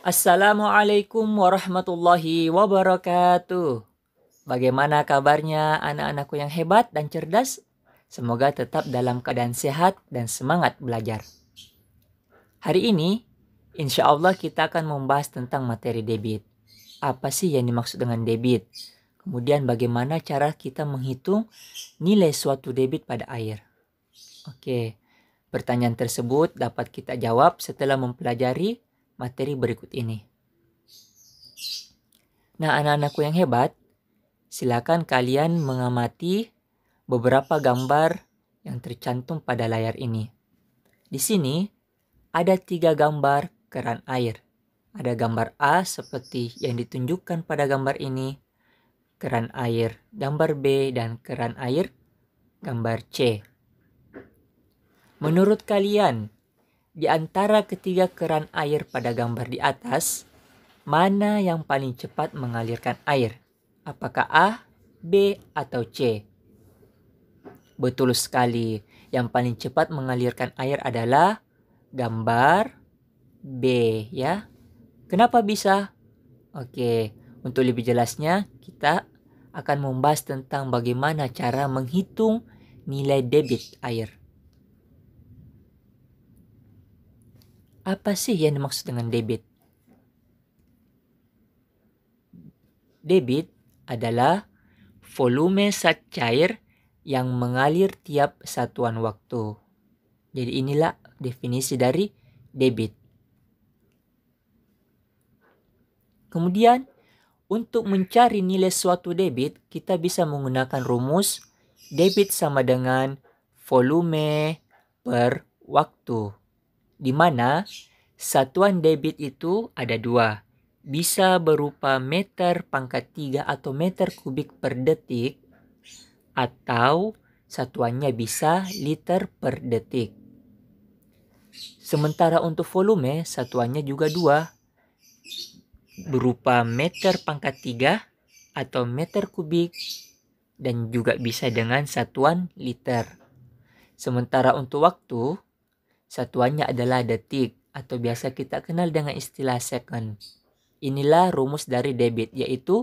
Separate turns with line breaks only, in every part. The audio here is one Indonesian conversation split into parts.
Assalamualaikum warahmatullahi wabarakatuh. Bagaimana kabarnya anak-anakku yang hebat dan cerdas? Semoga tetap dalam keadaan sehat dan semangat belajar. Hari ini, insya Allah kita akan membahas tentang materi debit. Apa sih yang dimaksud dengan debit? Kemudian bagaimana cara kita menghitung nilai suatu debit pada air. Oke, pertanyaan tersebut dapat kita jawab setelah mempelajari materi berikut ini. Nah, anak-anakku yang hebat, silakan kalian mengamati beberapa gambar yang tercantum pada layar ini. Di sini ada tiga gambar keran air. Ada gambar A seperti yang ditunjukkan pada gambar ini, keran air gambar B, dan keran air gambar C. Menurut kalian, di antara ketiga keran air pada gambar di atas, mana yang paling cepat mengalirkan air? Apakah A, B, atau C? Betul sekali, yang paling cepat mengalirkan air adalah gambar B ya. Kenapa bisa? Oke, untuk lebih jelasnya kita akan membahas tentang bagaimana cara menghitung nilai debit air. Apa sih yang dimaksud dengan debit? Debit adalah volume zat cair yang mengalir tiap satuan waktu. Jadi inilah definisi dari debit. Kemudian, untuk mencari nilai suatu debit, kita bisa menggunakan rumus debit sama dengan volume per waktu di mana satuan debit itu ada dua. Bisa berupa meter pangkat 3 atau meter kubik per detik atau satuannya bisa liter per detik. Sementara untuk volume satuannya juga dua berupa meter pangkat 3 atau meter kubik dan juga bisa dengan satuan liter. Sementara untuk waktu Satuannya adalah detik atau biasa kita kenal dengan istilah second. Inilah rumus dari debit yaitu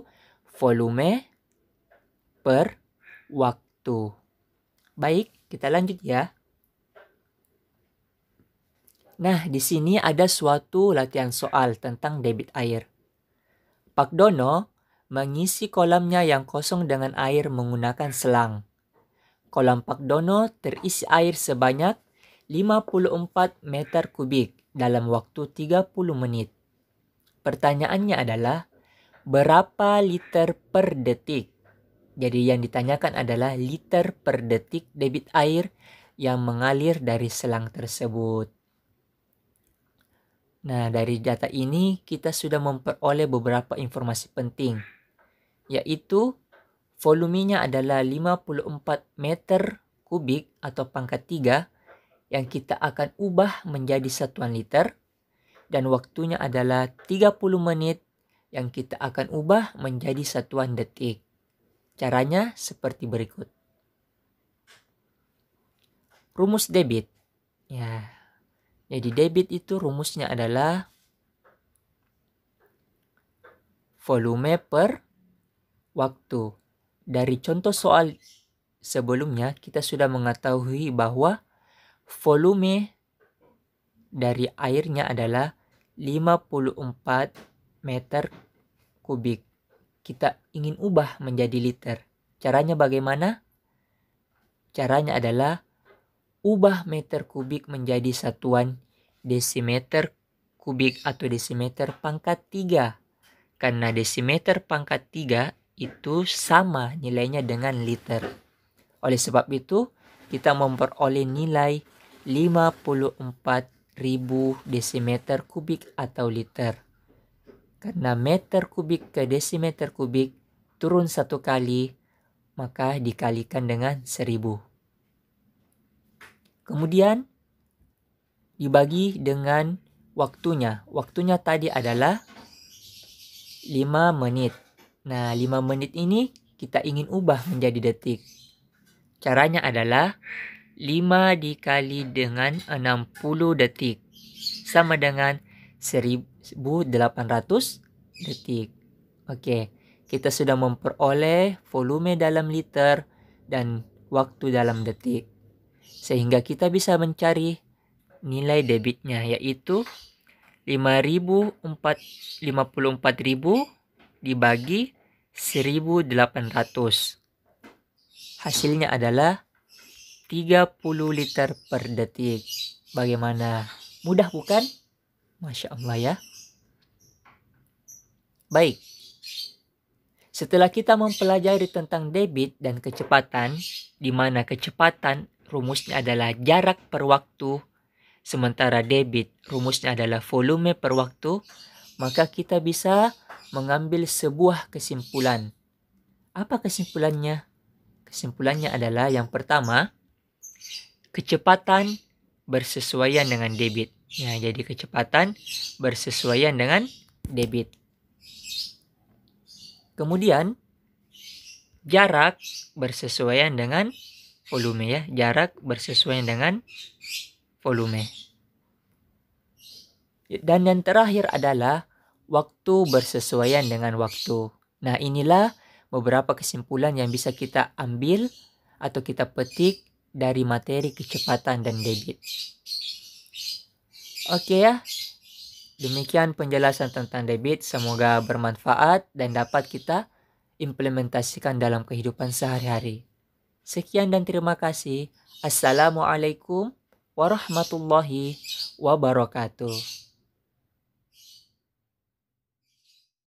volume per waktu. Baik, kita lanjut ya. Nah, di sini ada suatu latihan soal tentang debit air. Pak Dono mengisi kolamnya yang kosong dengan air menggunakan selang. Kolam Pak Dono terisi air sebanyak 54 meter kubik dalam waktu 30 menit. Pertanyaannya adalah, berapa liter per detik? Jadi yang ditanyakan adalah liter per detik debit air yang mengalir dari selang tersebut. Nah, dari data ini kita sudah memperoleh beberapa informasi penting, yaitu volumenya adalah 54 meter kubik atau pangkat 3 yang kita akan ubah menjadi satuan liter dan waktunya adalah 30 menit yang kita akan ubah menjadi satuan detik. Caranya seperti berikut. Rumus debit. Ya. Jadi debit itu rumusnya adalah volume per waktu. Dari contoh soal sebelumnya kita sudah mengetahui bahwa volume dari airnya adalah 54 meter kubik. Kita ingin ubah menjadi liter. Caranya bagaimana? Caranya adalah ubah meter kubik menjadi satuan desimeter kubik atau desimeter pangkat 3. Karena desimeter pangkat 3 itu sama nilainya dengan liter. Oleh sebab itu, kita memperoleh nilai 54.000 desimeter kubik atau liter. Karena meter kubik ke desimeter kubik turun satu kali, maka dikalikan dengan 1000. Kemudian dibagi dengan waktunya. Waktunya tadi adalah 5 menit. Nah, 5 menit ini kita ingin ubah menjadi detik. Caranya adalah 5 dikali dengan 60 detik sama dengan 1800 detik. Oke, kita sudah memperoleh volume dalam liter dan waktu dalam detik. Sehingga kita bisa mencari nilai debitnya yaitu 54000 dibagi 1800. Hasilnya adalah 30 liter per detik. Bagaimana? Mudah bukan? Masya Allah ya. Baik. Setelah kita mempelajari tentang debit dan kecepatan, di mana kecepatan rumusnya adalah jarak per waktu, sementara debit rumusnya adalah volume per waktu, maka kita bisa mengambil sebuah kesimpulan. Apa kesimpulannya? Kesimpulannya adalah yang pertama, kecepatan bersesuaian dengan debit. ya. jadi kecepatan bersesuaian dengan debit. Kemudian jarak bersesuaian dengan volume ya, jarak bersesuaian dengan volume. Dan yang terakhir adalah waktu bersesuaian dengan waktu. Nah, inilah beberapa kesimpulan yang bisa kita ambil atau kita petik dari materi kecepatan dan debit. Oke ya, demikian penjelasan tentang debit. Semoga bermanfaat dan dapat kita implementasikan dalam kehidupan sehari-hari. Sekian dan terima kasih. Assalamualaikum warahmatullahi wabarakatuh.